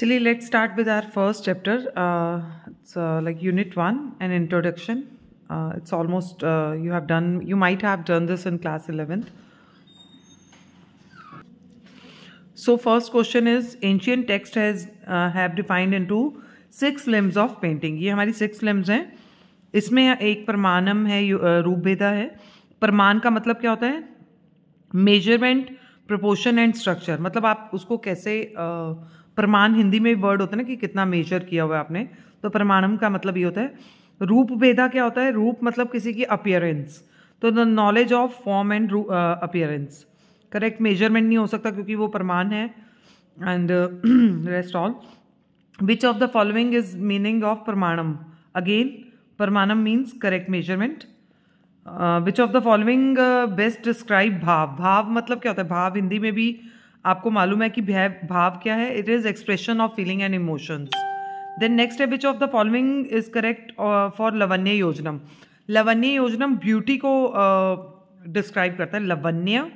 चलिए let's start with our first chapter it's like unit one an introduction it's almost you have done you might have done this in class eleventh so first question is ancient text has have defined in two six limbs of painting ये हमारी six limbs हैं इसमें एक परमानम है रूप भेदा है परमान का मतलब क्या होता है मेजरमेंट प्रपोशन एंड स्ट्रक्चर मतलब आप उसको कैसे uh, प्रमाण हिंदी में वर्ड होता है ना कि कितना मेजर किया हुआ है आपने तो प्रमाणम का मतलब ये होता है रूप भेदा क्या होता है रूप मतलब किसी की अपियरेंस तो the knowledge of form and appearance correct measurement नहीं हो सकता क्योंकि वो प्रमाण है and rest all which of the following is meaning of प्रमाणम अगेन प्रमाणम means correct measurement which of the following best describe भाव भाव मतलब क्या होता है भाव हिंदी में भी आपको मालूम है कि भाव क्या है it is expression of feeling and emotions then next है which of the following is correct for लवन्य योजनम लवन्य योजनम ब्यूटी को डिस्क्राइब uh, करता है लवन्य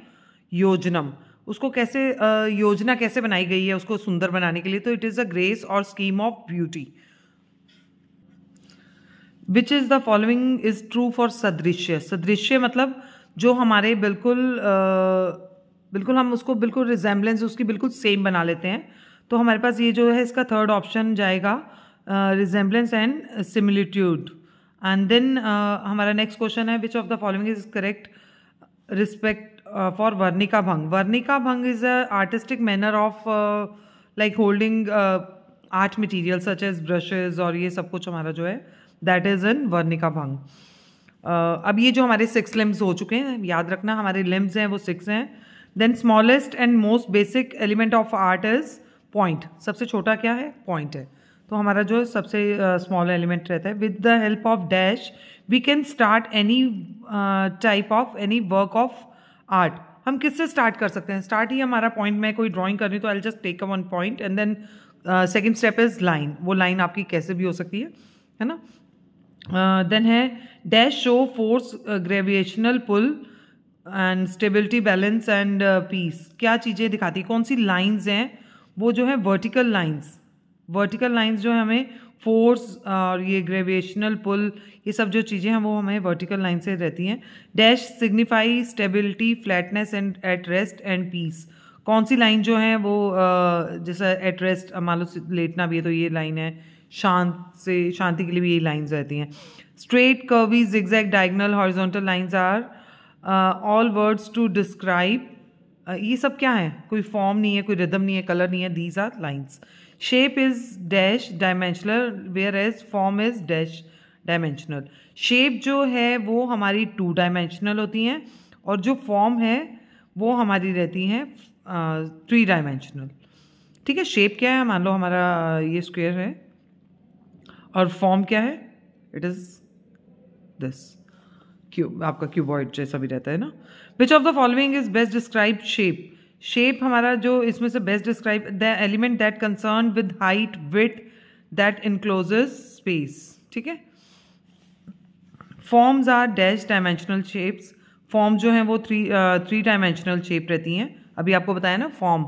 योजनम उसको कैसे uh, योजना कैसे बनाई गई है उसको सुंदर बनाने के लिए तो इट इज़ अ ग्रेस और scheme of beauty which is the following is true for सदृश्य सदृश्य मतलब जो हमारे बिल्कुल uh, बिल्कुल हम उसको बिल्कुल रिजेम्बलेंस उसकी बिल्कुल सेम बना लेते हैं तो हमारे पास ये जो है इसका थर्ड ऑप्शन जाएगा resemblance and similitude and then हमारा नेक्स्ट क्वेश्चन है which of the following is correct respect for वर्निका भंग वर्निका भंग is a artistic manner of like holding art material such as brushes और ये सब कुछ हमारा जो है दैट इज़ इन वर्निका भंग अब ये जो हमारे सिक्स लिम्स हो चुके हैं याद रखना हमारे लिम्स हैं वो सिक्स हैं then smallest and most basic element of art is point सबसे छोटा क्या है पॉइंट है तो हमारा जो सबसे स्मॉल uh, एलिमेंट रहता है with the help of dash we can start any type of any work of art हम किससे स्टार्ट कर सकते हैं स्टार्ट ही हमारा पॉइंट मैं कोई ड्राइंग हूँ तो I just take a one point and then second step is line वो लाइन आपकी कैसे भी हो सकती है है ना देन uh, है dash show force gravitational pull and stability balance and peace क्या चीज़ें दिखाती है कौन सी लाइंस हैं वो जो है वर्टिकल लाइंस वर्टिकल लाइंस जो है हमें फोर्स uh, और ये ग्रेविएशनल पुल ये सब जो चीज़ें हैं वो हमें वर्टिकल लाइन से रहती हैं dash signify stability flatness and at rest and peace कौन सी लाइन जो है वो जैसा एट रेस्ट मान लो लेटना भी है तो ये लाइन है शांत से शांति के लिए भी ये लाइन्स रहती हैं straight curvy exact diagonal horizontal lines are all words to describe ये सब क्या है कोई फॉर्म नहीं है कोई रिदम नहीं है कलर नहीं है these are lines shape is dash dimensional whereas form is dash dimensional shape जो है वो हमारी टू डायमेंशनल होती हैं और जो फॉर्म है वो हमारी रहती हैं थ्री uh, डायमेंशनल ठीक है शेप क्या है मान लो हमारा uh, ये स्क्वेयर है और फॉर्म क्या है इट इज़ दिस आपका क्यूबॉइड जैसा भी रहता है ना which of the following is best describe shape shape हमारा जो इसमें से best describe the element that concern with height width that enclose space ठीक है forms are dash dimensional shapes form जो हैं वो थ्री थ्री डायमेंशनल शेप रहती हैं अभी आपको बताया ना फॉर्म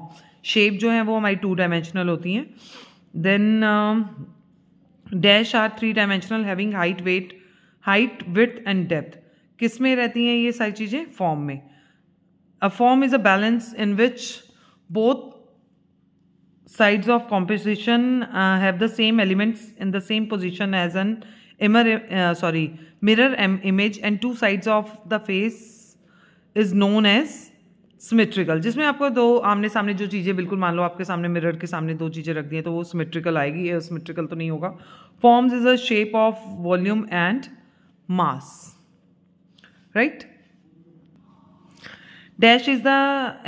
शेप जो है वो हमारी टू डायमेंशनल होती हैं then dash are three dimensional having height weight height width and depth किस में रहती हैं ये सारी चीज़ें फॉर्म में a form is a balance in which both sides of composition have the same elements in the same position as an mirror sorry mirror image and two sides of the face is known as symmetrical जिसमें आपको दो आमने सामने जो चीज़ें बिल्कुल मान लो आपके सामने मिरर के सामने दो चीज़ें रख दी हैं तो वो सिमेट्रिकल आएगी सिमेट्रिकल तो नहीं होगा forms is a shape of volume and mass right dash is the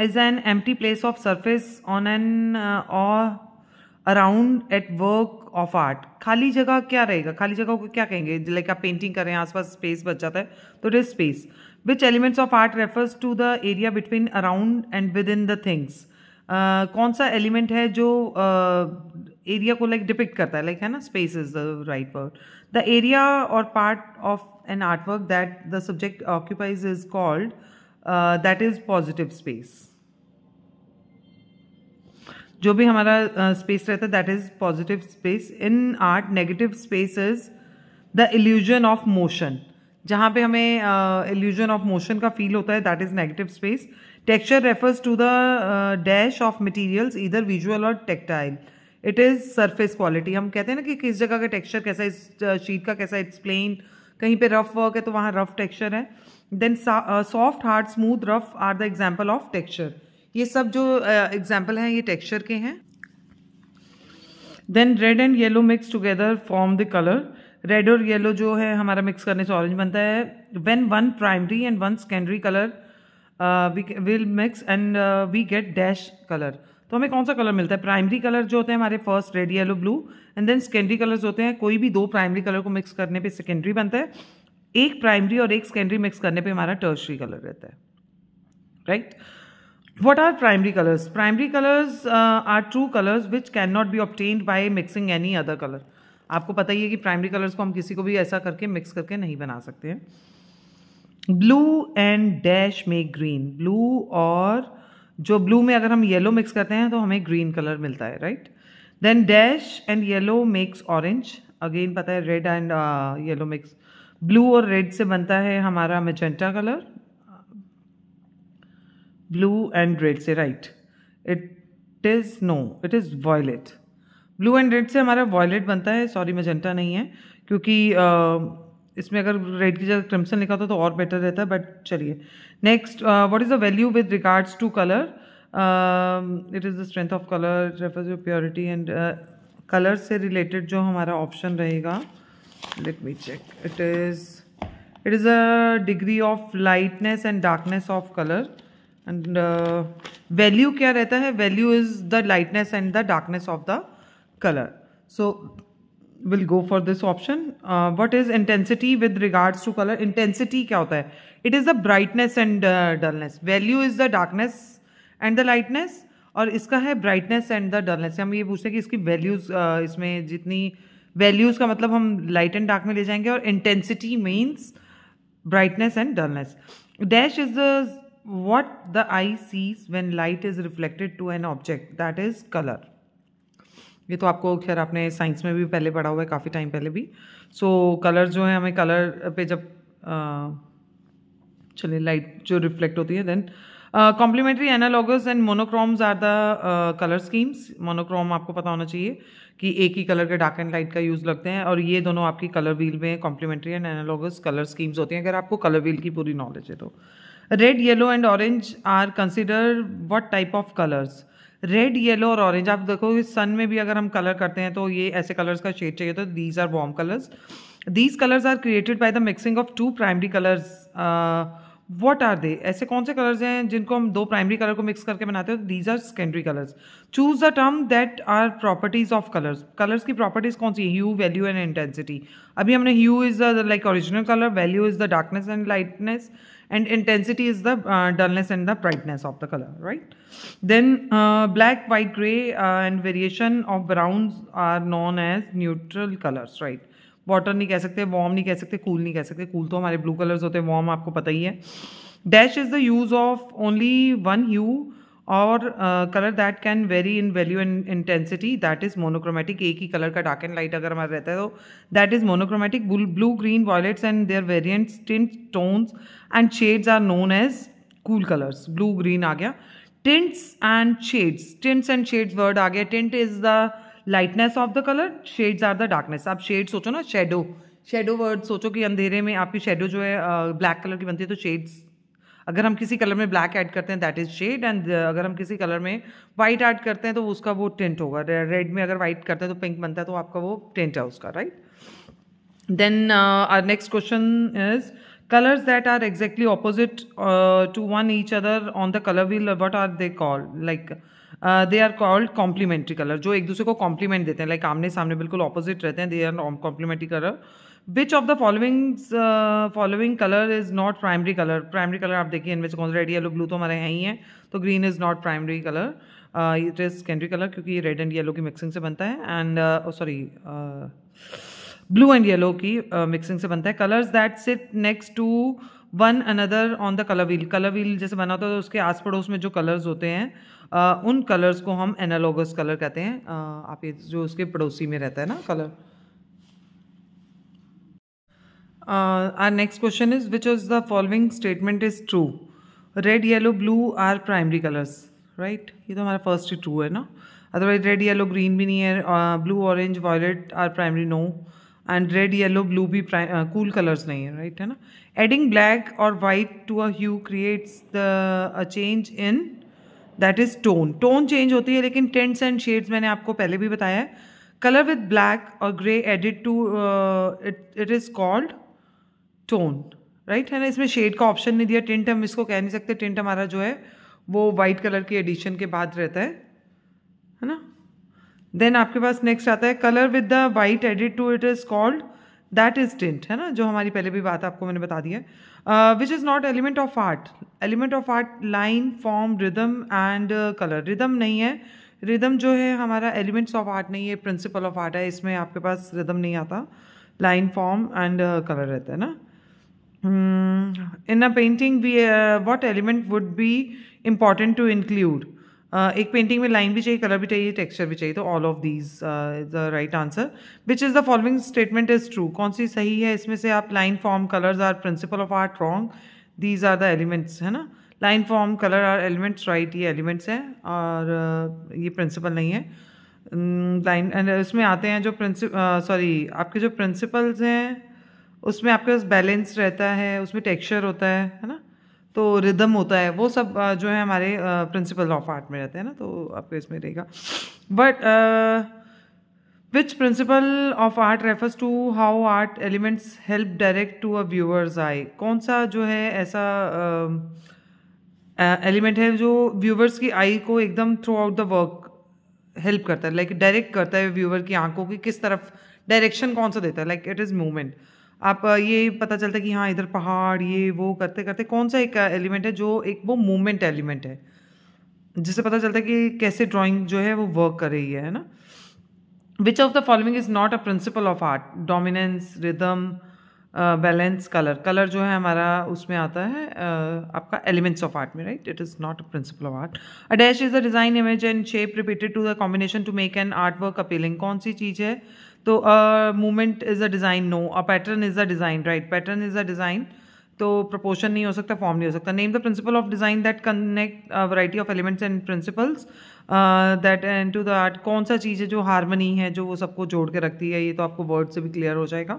is an empty place of surface on an uh, or around at work of art खाली जगह क्या रहेगा खाली जगह को क्या कहेंगे लाइक आप पेंटिंग कर रहे हैं आसपास स्पेस बच जाता है तो it is space which elements of art refers to the area between around and within the things कौन सा एलिमेंट है जो एरिया uh, को लाइक like, डिपिक्ट करता है लाइक like, है ना space is the right word The area or part of an artwork that the subject occupies is called uh, that is positive space. जो भी हमारा स्पेस uh, रहता है that is positive space in art negative space is the illusion of motion जहाँ पे हमें illusion of motion का feel होता है that is negative space texture refers to the dash of materials इधर विजुअल और tactile it is surface quality हम कहते हैं ना कि किस जगह का टेक्सचर कैसा इस शीट का कैसा इट्स प्लेन कहीं पे रफ वर्क है तो वहाँ रफ टेक्सचर है then soft hard smooth rough are the example of texture ये सब जो एग्जाम्पल uh, हैं ये टेक्सचर के हैं then red and yellow mix together form the colour red और येलो जो है हमारा मिक्स करने से ऑरेंज बनता है when one primary and one secondary colour will mix and we get dash colour तो हमें कौन सा कलर मिलता है प्राइमरी कलर जो होते हैं हमारे first red yellow blue and then secondary colours होते हैं कोई भी दो प्राइमरी कलर को मिक्स करने पे सेकेंडरी बनता है एक प्राइमरी और एक सेकेंडरी मिक्स करने पे हमारा टर्सरी कलर रहता है right what are primary colours primary colours are true colours which can not be obtained by mixing any other colour आपको पता ही है कि प्राइमरी कलर्स को हम किसी को भी ऐसा करके मिक्स करके नहीं बना सकते हैं blue and dash make green blue और जो ब्लू में अगर हम येलो मिक्स करते हैं तो हमें ग्रीन कलर मिलता है right then dash and yellow makes orange again पता है red and yellow mix blue और रेड से बनता है हमारा magenta colour blue and red से right it is no it is violet blue and red से हमारा वॉयलेट बनता है सॉरी मेजेंटा नहीं है क्योंकि uh, इसमें अगर रेड की जगह क्रिम्सन लिखा होता तो और बेटर रहता है बट चलिए Next, uh, what is the value with regards to color? Um, it is the strength of color, it refers to purity and uh, color से related जो हमारा option रहेगा let me check. It is it is a degree of lightness and darkness of color and uh, value क्या रहता है value is the lightness and the darkness of the color. So will go for this option what is intensity with regards to colour intensity क्या होता है it is the brightness and dullness value is the darkness and the lightness और इसका है brightness and the dullness हम ये पूछते हैं कि इसकी वैल्यूज़ uh, इसमें जितनी वैल्यूज़ का मतलब हम लाइट एंड डार्क में ले जाएंगे और intensity means brightness and dullness dash is the what the eye sees when light is reflected to an object that is colour ये तो आपको खैर आपने साइंस में भी पहले पढ़ा हुआ है काफ़ी टाइम पहले भी सो so, कलर जो है हमें कलर पे जब चलिए लाइट जो रिफ्लेक्ट होती है then complementary analogous and monochromes are the colour schemes monochrome आपको पता होना चाहिए कि एक ही कलर के डार्क एंड लाइट का यूज़ लगते हैं और ये दोनों आपकी कलर व्हील में complementary and analogous colour schemes होती हैं अगर आपको कलर व्हील की पूरी नॉलेज है तो red yellow and orange are consider what type of colours red yellow और ऑरेंज आप देखो सन में भी अगर हम कलर करते हैं तो ये ऐसे कलर्स का शेड चाहिए तो these are warm colours these colours are created by the mixing of two primary colours what are they ऐसे कौन से कलर्स हैं जिनको हम दो प्राइमरी कलर को मिक्स करके बनाते हैं these are secondary colours choose the term that are properties of colours colours की प्रॉपर्टीज कौन सी ह्यू वैल्यू एंड इंटेंसिटी अभी हमने hue is the like original colour value is the darkness and lightness and intensity is the uh, dullness and the brightness of the color right then uh, black white gray uh, and variation of browns are known as neutral colors right water नहीं कह सकते warm नहीं कह सकते cool नहीं कह blue colors तो warm. Blue colours होते हैं वार्म आपको पता ही है डैश इज और colour that can vary in value and intensity that is monochromatic एक ही कलर का डार्क एंड लाइट अगर हमारा रहता है तो that is monochromatic blue green violets and their variants tint tones and shades are known as cool colours blue green आ गया tints and shades tints and shades word आ गया tint is the lightness of the colour shades are the darkness आप shade सोचो ना shadow shadow word सोचो कि अंधेरे में आपकी शेडो जो है ब्लैक uh, कलर की बनती है तो शेड्स अगर हम किसी कलर में ब्लैक ऐड करते हैं दैट इज़ शेड एंड अगर हम किसी कलर में वाइट ऐड करते हैं तो उसका वो टेंट होगा रेड में अगर वाइट करते हैं तो पिंक बनता है तो आपका वो टेंट है उसका right then our next question is colours that are exactly opposite to one each other on the colour wheel what are they called like they are called complementary colour जो एक दूसरे को कॉम्प्लीमेंट देते हैं like like, आमने सामने बिल्कुल opposite रहते हैं they are complementary colour which of the following following colour is not primary colour primary colour आप देखिए इनमें से कौन सा रेड येलो ब्लू तो हमारे यहाँ ही है तो green is not primary colour it is secondary colour क्योंकि ये रेड एंड येलो की मिक्सिंग से बनता है and sorry blue and yellow की मिक्सिंग uh, से बनता है colours that sit next to one another on the colour wheel colour wheel जैसे बना होता है तो उसके आस पड़ोस में जो कलर्स होते हैं uh, उन कलर्स को हम एनालॉगस कलर कहते हैं uh, आप ये जो उसके पड़ोसी में रहता है ना colour Uh, our next question is which of the following statement is true red yellow blue are primary colours right ये तो हमारा फर्स्ट ही ट्रू है ना अदरवाइज रेड येलो ग्रीन भी नहीं है blue orange violet are primary no and red yellow blue भी cool colours uh, नहीं है राइट है ना एडिंग ब्लैक और white to a hue creates the a change in that is tone tone चेंज होती है लेकिन टेंट्स एंड शेड्स मैंने आपको पहले भी बताया है कलर विद ब्लैक और grey added to it it is called tone right है ना इसमें शेड का ऑप्शन नहीं दिया टिंट हम इसको कह नहीं सकते टिंट हमारा जो है वो वाइट कलर के एडिशन के बाद रहता है है ना देन आपके पास नेक्स्ट आता है colour with the white added to it is called that is tint है ना जो हमारी पहले भी बात आपको मैंने बता दी है which is not element of art element of art line form rhythm and colour rhythm नहीं है रिदम जो है हमारा एलिमेंट्स ऑफ आर्ट नहीं है प्रिंसिपल ऑफ आर्ट है इसमें आपके पास रिदम नहीं आता लाइन फॉर्म एंड कलर रहता है ना hmm, in a painting we what element would be important to include एक पेंटिंग में लाइन भी चाहिए कलर भी चाहिए टेक्सचर भी चाहिए तो all of these is the right answer which is the following statement is true कौन सी सही है इसमें से आप line form colours are principle of art wrong these are the elements है ना line form colour are elements right ये एलिमेंट्स हैं और ये प्रिंसिपल नहीं है लाइन एंड इसमें आते हैं जो प्रिंसि सॉरी आपके जो प्रिंसिपल्स हैं उसमें आपके पास बैलेंस रहता है उसमें टेक्सचर होता है है ना तो रिदम होता है वो सब जो है हमारे प्रिंसिपल ऑफ आर्ट में रहते हैं ना तो आपके इसमें रहेगा but which principle of art refers to how art elements help direct to a viewers eye कौन सा जो है ऐसा एलिमेंट uh, है जो व्यूअर्स की आई को एकदम throughout the work help करता है लाइक like, डायरेक्ट करता है व्यूअर की आंखों की किस तरफ डायरेक्शन कौन सा देता है लाइक इट इज़ मूवमेंट आप ये पता चलता है कि हाँ इधर पहाड़ ये वो करते करते कौन सा एक एलिमेंट है जो एक वो मूवमेंट एलिमेंट है जिससे पता चलता है कि कैसे ड्राइंग जो है वो वर्क कर रही है है ना which of the following is not a principle of art dominance rhythm balance colour colour जो है हमारा उसमें आता है uh, आपका एलिमेंट्स ऑफ आर्ट में right it is not a principle of art a dash is a design image and shape repeated to the combination to make an art work appealing कौन सी चीज़ है तो movement is a design no a pattern is a design right pattern is a design तो proportion नहीं हो सकता form नहीं हो सकता name the principle of design that connect variety of elements and principles that and to the art कौन सा चीज़ है जो हारमनी है जो वो सबको जोड़ के रखती है ये तो आपको वर्ड से भी क्लियर हो जाएगा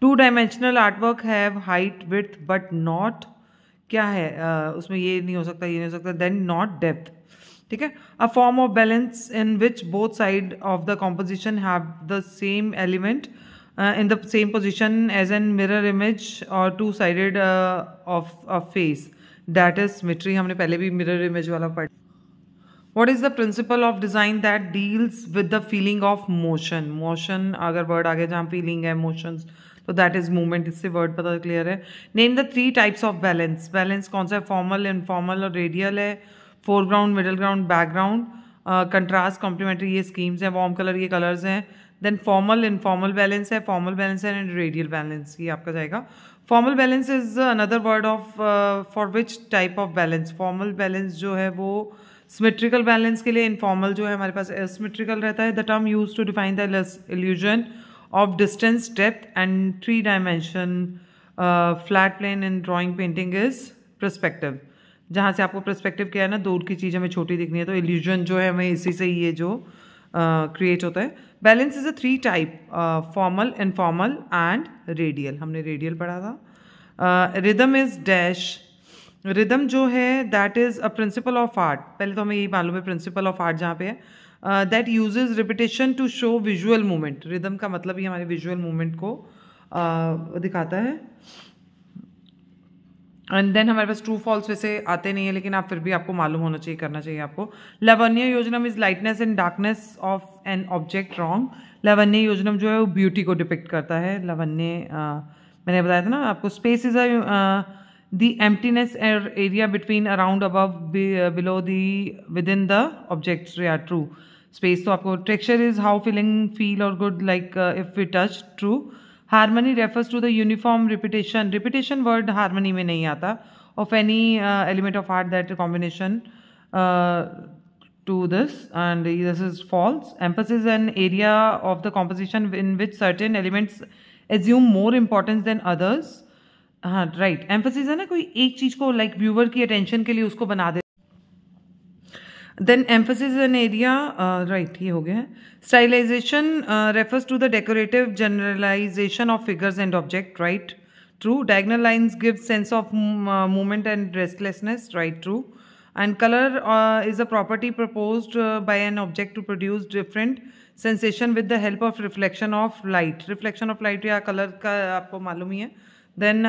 two dimensional artwork have height width but not क्या है uh, उसमें ये नहीं हो सकता ये नहीं हो सकता देन नॉट डेप्थ ठीक है a form of balance in which both side of the composition have the same element in the same position as an mirror image और two sided of a face that is symmetry हमने पहले भी mirror image वाला पढ़ what is the principle of design that deals with the feeling of motion motion अगर word आ गया जहाँ फीलिंग है मोशंस तो दैट इज़ मूवमेंट इससे वर्ड पता क्लियर है name the three types of balance balance कौन सा है फॉर्मल इनफॉर्मल और रेडियल है foreground middle ground background contrast complementary ये स्कीम्स हैं वार्म कलर ये कलर्स हैं देन फॉर्मल इनफॉर्मल बैलेंस है फॉर्मल बैलेंस है एंड रेडियल बैलेंस ये आपका जाएगा formal balance is another word of for which type of balance formal balance जो है वो सिमेट्रिकल बैलेंस के लिए इनफॉर्मल जो है हमारे पास एसमेट्रिकल रहता है the term use to define the illusion of distance depth and three dimension flat plane in drawing painting is perspective जहाँ से आपको प्रस्पेक्टिव क्या है ना दूर की चीज़ हमें छोटी दिखनी है तो एल्यूजन जो है हमें इसी से ये जो क्रिएट uh, होता है balance is a three type formal informal and radial हमने रेडियल पढ़ा था रिदम इज़ डैश रिदम जो है that is a principle of art पहले तो हमें यही मालूम है प्रिंसिपल ऑफ आर्ट जहाँ पे है that uses repetition to show visual movement rhythm का मतलब ही हमारे विजुअल मूवमेंट को uh, दिखाता है एंड देन हमारे पास ट्रू फॉल्स वैसे आते नहीं है लेकिन आप फिर भी आपको मालूम होना चाहिए करना चाहिए आपको लवन्य योजनम is lightness and darkness of an object wrong लवन्य योजनम जो है वो ब्यूटी को डिपेक्ट करता है लवन्य मैंने बताया था ना आपको space is a the emptiness area between around above below the within the objects या ट्रू स्पेस तो आपको texture is how feeling feel और good like if we touch true harmony refers to the uniform repetition repetition word harmony में नहीं आता of any element of art that combination to this and this is false emphasis an area of the composition in which certain elements assume more importance than others हाँ right emphasis है ना कोई एक चीज को लाइक like, व्यूअर की attention के लिए उसको बना दे then emphasis an area right ये हो गया है stylization refers to the decorative generalization of figures and object right true diagonal lines give sense of movement and restlessness right true and colour is a property propose by an object to produce different sensation with the help of reflection of light reflection of light या colour का आपको मालूम ही है then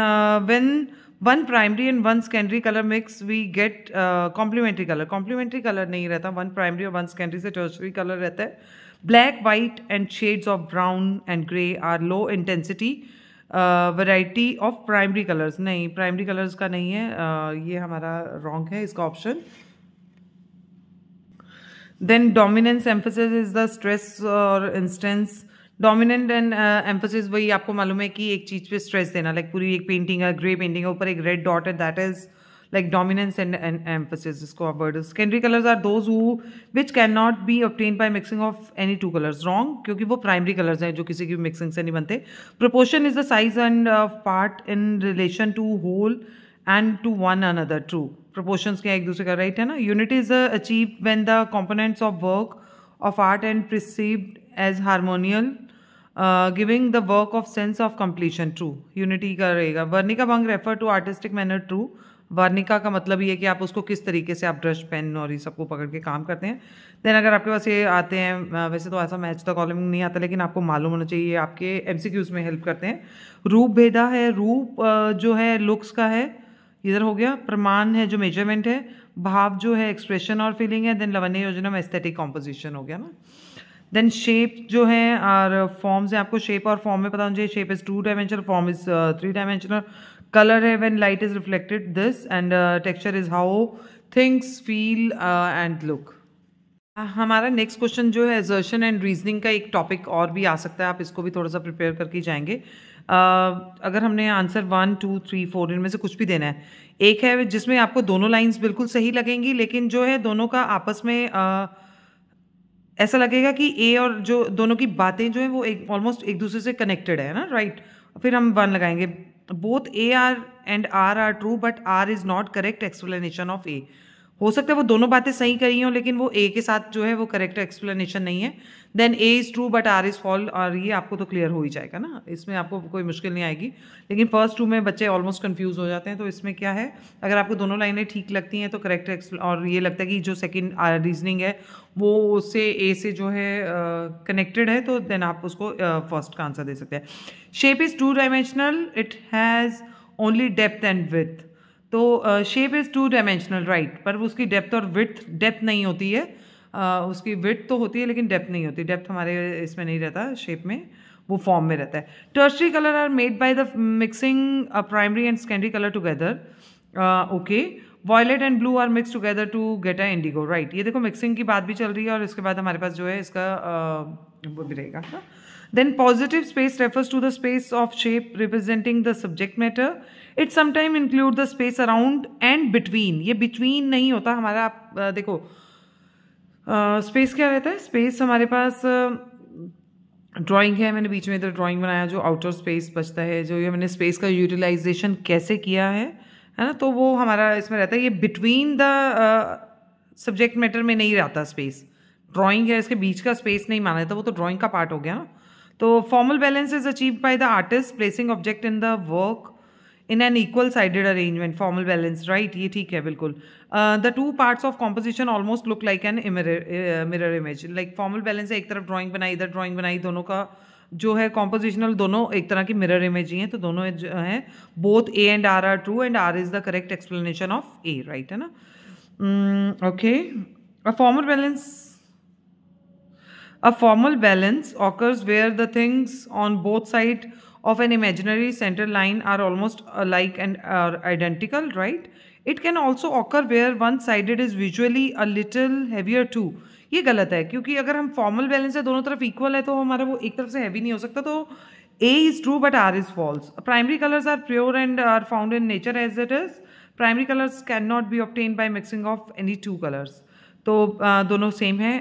when uh, one primary and one secondary colour mix we get complementary colour complementary colour नहीं रहता one primary और one secondary से टर्सरी कलर रहता है black white and shades of brown and grey are low intensity variety of primary colours नहीं primary colours का नहीं है uh, ये हमारा रॉन्ग है इसका option then dominance emphasis is the stress और इंस्टेंस डोमिनेंट एंड एम्फोसिस वही आपको मालूम है कि एक चीज़ पे स्ट्रेस देना लाइक पूरी एक पेंटिंग है ग्रे पेंटिंग है ऊपर एक रेड डॉट है that is like dominance and and emphasis इसको आप word secondary colours are those who which can not be obtain by mixing of any two colours wrong क्योंकि वो प्राइमरी कलर्स हैं जो किसी की मिक्सिंग से नहीं बनते proportion is the size and part in relation to whole and to one another true proportions क्या एक दूसरे का राइट है ना unit is achieve when the components of work of art and perceive as harmonial giving the work of sense of completion true unity का रहेगा वर्निका भंग refer to artistic manner true वर्निका का मतलब ये है कि आप उसको किस तरीके से आप ब्रश पेन और ये सबको पकड़ के काम करते हैं देन अगर आपके पास ये आते हैं वैसे तो ऐसा मैच तो कॉलम नहीं आता लेकिन आपको मालूम होना चाहिए आपके एमसीक्यूज में हेल्प करते हैं रूप भेदा है रूप जो है लुक्स का है इधर हो गया प्रमाण है जो मेजरमेंट है भाव जो है एक्सप्रेशन और फीलिंग है देन लवन्य योजना में एस्थेटिक कॉम्पोजिशन हो गया ना देन शेप जो है और फॉर्म्स हैं आपको शेप और फॉर्म में पता होना चाहिए shape is two dimensional form is three dimensional colour है when light is reflected this and texture is how things feel and look हमारा नेक्स्ट क्वेश्चन जो है एजर्शन एंड रीजनिंग का एक टॉपिक और भी आ सकता है आप इसको भी थोड़ा सा प्रिपेयर करके जाएंगे uh, अगर हमने answer one two three four इनमें से कुछ भी देना है एक है जिसमें आपको दोनों लाइंस बिल्कुल सही लगेंगी लेकिन जो है दोनों का आपस में uh, ऐसा लगेगा कि ए और जो दोनों की बातें जो है वो एक ऑलमोस्ट एक दूसरे से कनेक्टेड है ना राइट right? फिर हम वन लगाएंगे both A R and R are true but R is not correct explanation of A हो सकता है वो दोनों बातें सही करी हों लेकिन वो ए के साथ जो है वो करेक्ट एक्सप्लेनेशन नहीं है then A is true but R is false और ये आपको तो क्लियर हो ही जाएगा ना इसमें आपको कोई मुश्किल नहीं आएगी लेकिन फर्स्ट टू में बच्चे ऑलमोस्ट कन्फ्यूज़ हो जाते हैं तो इसमें क्या है अगर आपको दोनों लाइनें ठीक लगती हैं तो करेक्ट और ये लगता है कि जो सेकेंड रीजनिंग uh, है वो उससे ए से जो है कनेक्टेड uh, है तो देन आप उसको फर्स्ट uh, का आंसर दे सकते हैं shape is two dimensional it has only depth and with तो shape is two dimensional right पर उसकी डेप्थ और विथ डेप्थ नहीं होती है uh, उसकी विथ तो होती है लेकिन डेप्थ नहीं होती डेप्थ हमारे इसमें नहीं रहता शेप में वो फॉर्म में रहता है tertiary colour are made by the mixing primary and secondary colour together okay violet and blue are mix together to get a indigo right ये देखो मिक्सिंग की बात भी चल रही है और इसके बाद हमारे पास जो है इसका uh, वो भी रहेगा then positive space refers to the space of shape representing the subject matter it sometime include the space around and between ये बिटवीन नहीं होता हमारा आप देखो स्पेस क्या रहता है स्पेस हमारे पास ड्राइंग है मैंने बीच में इधर ड्राइंग बनाया जो आउटर स्पेस बचता है जो ये मैंने स्पेस का यूटिलाइजेशन कैसे किया है है ना तो वो हमारा इसमें रहता है ये बिटवीन द सब्जेक्ट मैटर में नहीं रहता स्पेस ड्राइंग है इसके बीच का स्पेस नहीं माना जाता वो तो ड्राइंग का पार्ट हो गया ना तो formal balance is achieve by the artist placing object in the work in an equal sided arrangement formal balance right ये ठीक है बिल्कुल the two parts of composition almost look like an mirror image like formal balance एक तरफ drawing बनाई इधर drawing बनाई दोनों का जो है कॉम्पोजिशनल दोनों एक तरह की मिरर इमेज ही हैं तो दोनों हैं both A and R are true and R is the correct explanation of A right है ना okay a formal balance a formal balance occurs where the things on both side of an imaginary center line are almost alike and are identical, right? It can also occur where one sided is visually a little heavier too. ये गलत है क्योंकि अगर हम formal balance है दोनों तरफ equal है तो हमारा वो एक तरफ से हैवी नहीं हो सकता तो A is true but R is false. Primary colors are pure and are found in nature as it is. Primary colors cannot be obtained by mixing of any two colors. तो दोनों same है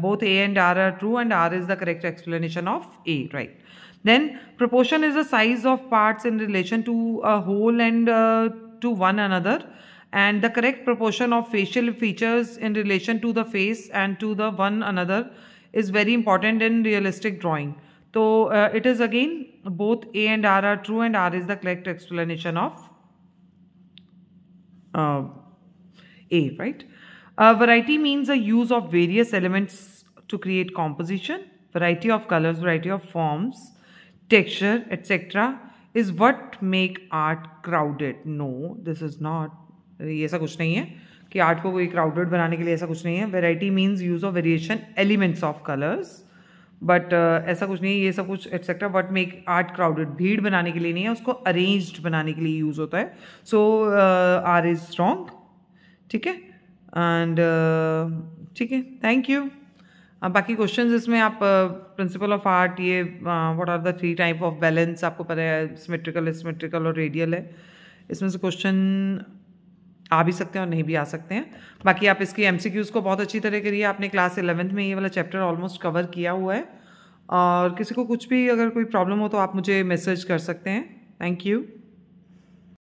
both A and R are true and R is the correct explanation of A right then proportion is the size of part in relation to a whole and to one another and the correct proportion of facial features in relation to the face and to the one another is very important in realistic drawing तो it is again both A and R are true and R is the correct explanation of A right variety means a use of various elements to create composition composition. Of colours variety of forms forms, texture, is what make art crowded नो this is not ये ऐसा कुछ नहीं है कि art को कोई crowded बनाने के लिए ऐसा कुछ नहीं है variety means use of variation elements of colours but ऐसा कुछ नहीं है ये सब कुछ etcetera but make art crowded भीड़ बनाने के लिए नहीं है उसको अरेंज्ड बनाने के लिए यूज़ होता है सो आर इज स्ट्रॉन्ग ठीक है एंड uh, ठीक है थैंक यू बाकी क्वेश्चंस इसमें आप प्रिंसिपल ऑफ आर्ट ये what are the three type of balance आपको पता है सिमेट्रिकल सिमेट्रिकल और रेडियल है इसमें से क्वेश्चन आ भी सकते हैं और नहीं भी आ सकते हैं बाकी आप इसकी एम को बहुत अच्छी तरह करिए आपने क्लास इलेवेंथ में ये वाला चैप्टर ऑलमोस्ट कवर किया हुआ है और किसी को कुछ भी अगर कोई प्रॉब्लम हो तो आप मुझे मैसेज कर सकते हैं थैंक यू